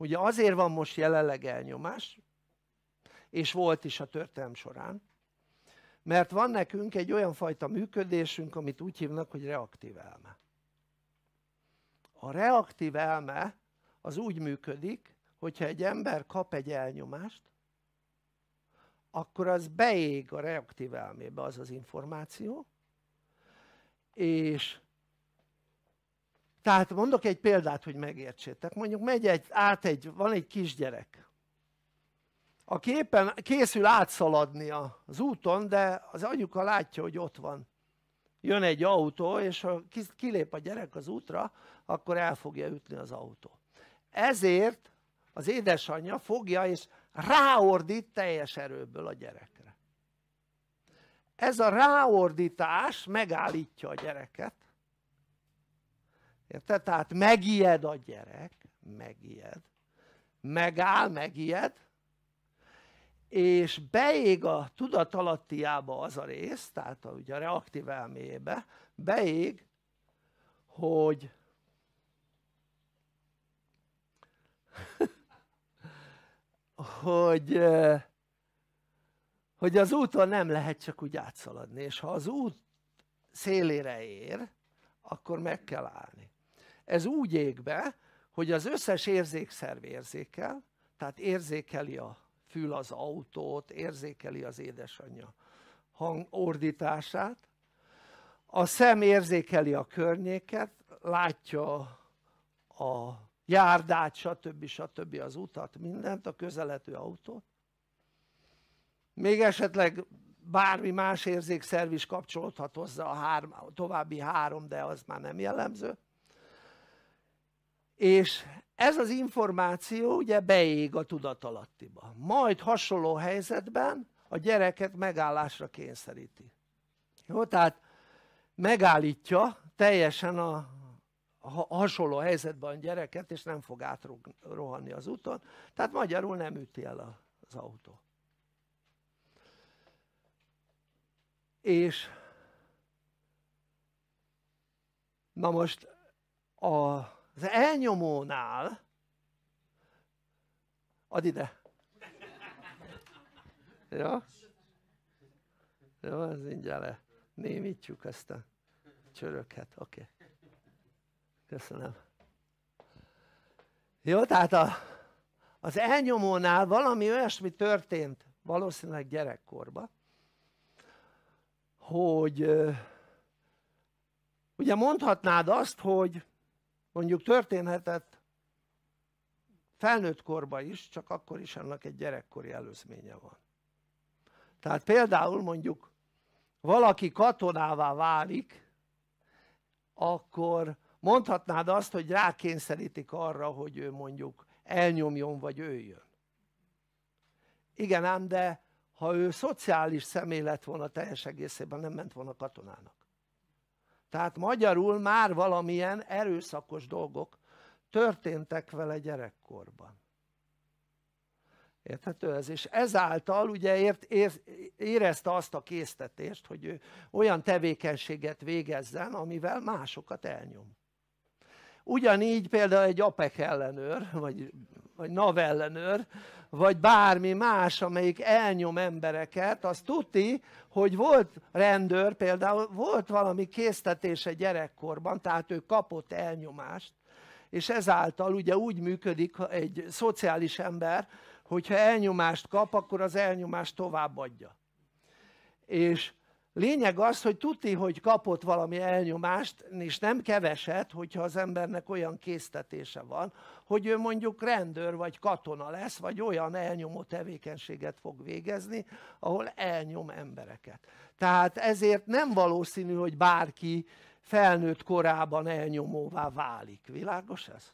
Ugye azért van most jelenleg elnyomás, és volt is a történelm során, mert van nekünk egy olyan fajta működésünk, amit úgy hívnak, hogy reaktív elme. A reaktív elme az úgy működik, hogyha egy ember kap egy elnyomást, akkor az beég a reaktív elmébe az az információ, és tehát mondok egy példát, hogy megértsétek. Mondjuk megy egy, át egy, van egy kisgyerek, aki éppen készül átszaladni az úton, de az anyuka látja, hogy ott van. Jön egy autó, és ha kilép a gyerek az útra, akkor el fogja ütni az autó. Ezért az édesanyja fogja, és ráordít teljes erőből a gyerekre. Ez a ráordítás megállítja a gyereket, Érted? Tehát megijed a gyerek, megijed, megáll, megijed, és beég a tudatalattiába az a rész, tehát a, ugye a reaktív elméjébe, beég, hogy hogy hogy az úton nem lehet csak úgy átszaladni, és ha az út szélére ér, akkor meg kell állni ez úgy ég be, hogy az összes érzékszerv érzékel, tehát érzékeli a fül az autót, érzékeli az édesanyja hangordítását, a szem érzékeli a környéket, látja a járdát, stb. stb. az utat, mindent, a közelető autót. Még esetleg bármi más érzékszerv is kapcsolódhat hozzá a három, a további három, de az már nem jellemző. És ez az információ ugye beég a tudatalattiba. Majd hasonló helyzetben a gyereket megállásra kényszeríti. Jó, tehát megállítja teljesen a, a hasonló helyzetben a gyereket, és nem fog átrohanni az úton. Tehát magyarul nem üti el az autó. És na most a az elnyomónál, ad ide. jó? Jó, ez mindjárt le. némítjuk ezt a csöröket. Oké. Okay. Köszönöm. Jó, tehát a, az elnyomónál valami olyasmi történt, valószínűleg gyerekkorban, hogy ugye mondhatnád azt, hogy mondjuk történhetett felnőtt korba is, csak akkor is annak egy gyerekkori előzménye van. Tehát például mondjuk valaki katonává válik, akkor mondhatnád azt, hogy rákényszerítik arra, hogy ő mondjuk elnyomjon vagy őjön. Igen ám, de ha ő szociális személy lett volna teljes egészében, nem ment volna katonának. Tehát magyarul már valamilyen erőszakos dolgok történtek vele gyerekkorban. Érthető ez? És ezáltal ugye ért, ért, érezte azt a késztetést, hogy ő olyan tevékenységet végezzen, amivel másokat elnyom. Ugyanígy például egy apek ellenőr, vagy, vagy NAV ellenőr, vagy bármi más, amelyik elnyom embereket, az tuti, hogy volt rendőr, például volt valami késztetése gyerekkorban, tehát ő kapott elnyomást, és ezáltal ugye úgy működik egy szociális ember, hogyha elnyomást kap, akkor az elnyomást továbbadja. És Lényeg az, hogy tudni, hogy kapott valami elnyomást, és nem keveset, hogyha az embernek olyan késztetése van, hogy ő mondjuk rendőr vagy katona lesz, vagy olyan elnyomó tevékenységet fog végezni, ahol elnyom embereket. Tehát ezért nem valószínű, hogy bárki felnőtt korában elnyomóvá válik. Világos ez?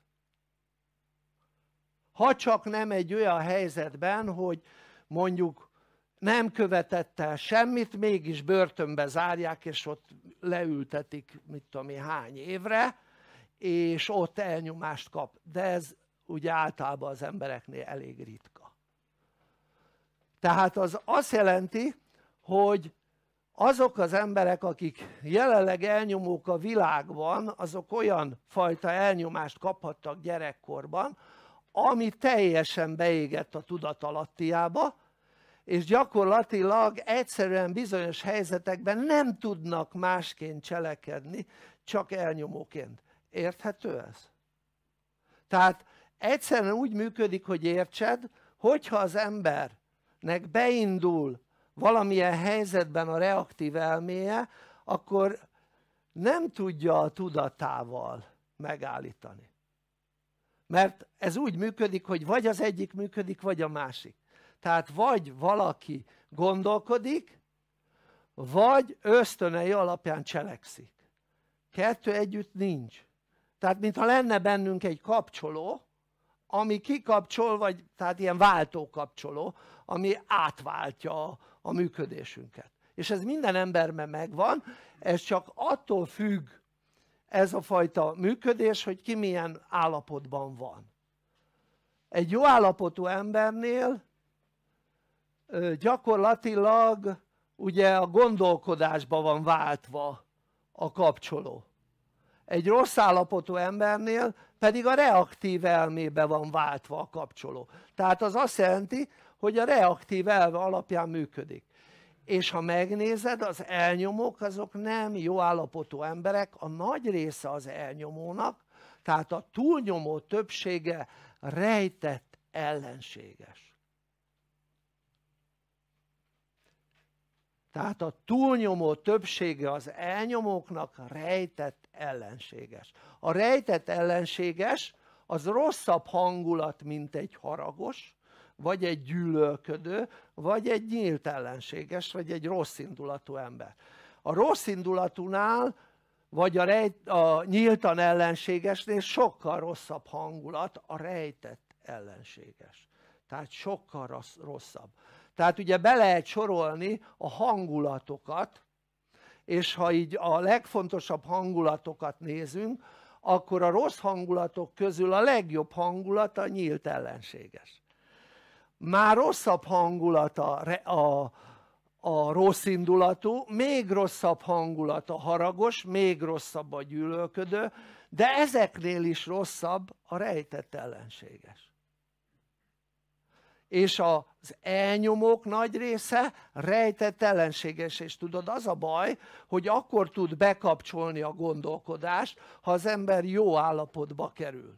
Ha csak nem egy olyan helyzetben, hogy mondjuk nem követett el semmit, mégis börtönbe zárják, és ott leültetik, mit tudom én, hány évre, és ott elnyomást kap. De ez ugye általában az embereknél elég ritka. Tehát az azt jelenti, hogy azok az emberek, akik jelenleg elnyomók a világban, azok olyan fajta elnyomást kaphattak gyerekkorban, ami teljesen beégett a tudatalattiába, és gyakorlatilag egyszerűen bizonyos helyzetekben nem tudnak másként cselekedni, csak elnyomóként. Érthető ez? Tehát egyszerűen úgy működik, hogy értsed, hogyha az embernek beindul valamilyen helyzetben a reaktív elméje, akkor nem tudja a tudatával megállítani. Mert ez úgy működik, hogy vagy az egyik működik, vagy a másik. Tehát vagy valaki gondolkodik, vagy ösztönei alapján cselekszik. Kettő együtt nincs. Tehát, mintha lenne bennünk egy kapcsoló, ami kikapcsol, vagy tehát ilyen kapcsoló, ami átváltja a, a működésünket. És ez minden emberben megvan, ez csak attól függ ez a fajta működés, hogy ki milyen állapotban van. Egy jó állapotú embernél gyakorlatilag ugye a gondolkodásba van váltva a kapcsoló. Egy rossz állapotú embernél pedig a reaktív elmébe van váltva a kapcsoló. Tehát az azt jelenti, hogy a reaktív elve alapján működik. És ha megnézed, az elnyomók azok nem jó állapotú emberek, a nagy része az elnyomónak, tehát a túlnyomó többsége rejtett ellenséges. Tehát a túlnyomó többsége az elnyomóknak rejtett ellenséges. A rejtett ellenséges az rosszabb hangulat, mint egy haragos, vagy egy gyűlölködő, vagy egy nyílt ellenséges, vagy egy rossz indulatú ember. A rossz indulatunál, vagy a, rejt, a nyíltan ellenségesnél sokkal rosszabb hangulat a rejtett ellenséges. Tehát sokkal rossz, rosszabb. Tehát ugye be lehet sorolni a hangulatokat, és ha így a legfontosabb hangulatokat nézünk, akkor a rossz hangulatok közül a legjobb hangulata a nyílt ellenséges. Már rosszabb hangulata a, a, a rossz indulatú, még rosszabb hangulat a haragos, még rosszabb a gyűlölködő, de ezeknél is rosszabb a rejtett ellenséges és az elnyomók nagy része rejtett ellenséges, és tudod, az a baj, hogy akkor tud bekapcsolni a gondolkodást, ha az ember jó állapotba kerül.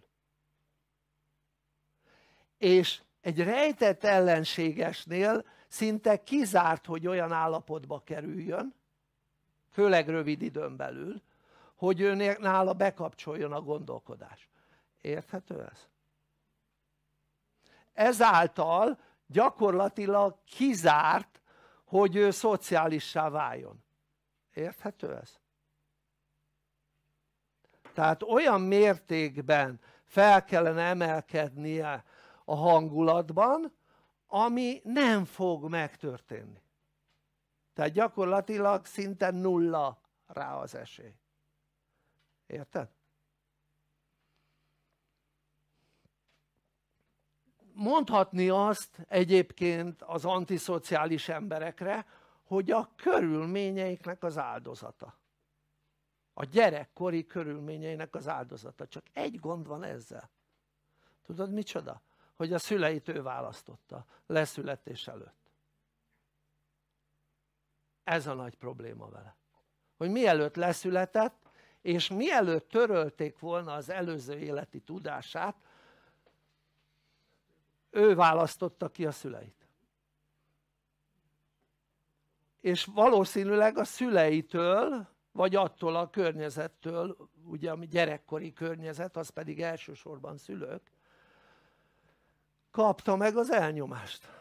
És egy rejtett ellenségesnél szinte kizárt, hogy olyan állapotba kerüljön, főleg rövid időn belül, hogy ő nála bekapcsoljon a gondolkodás. Érthető ez? ezáltal gyakorlatilag kizárt, hogy ő szociálissá váljon. Érthető ez? Tehát olyan mértékben fel kellene emelkednie a hangulatban, ami nem fog megtörténni. Tehát gyakorlatilag szinte nulla rá az esély. Érted? mondhatni azt egyébként az antiszociális emberekre, hogy a körülményeiknek az áldozata. A gyerekkori körülményeinek az áldozata. Csak egy gond van ezzel. Tudod micsoda? Hogy a szüleit ő választotta leszületés előtt. Ez a nagy probléma vele. Hogy mielőtt leszületett, és mielőtt törölték volna az előző életi tudását, ő választotta ki a szüleit. És valószínűleg a szüleitől, vagy attól a környezettől, ugye a gyerekkori környezet, az pedig elsősorban szülők, kapta meg az elnyomást.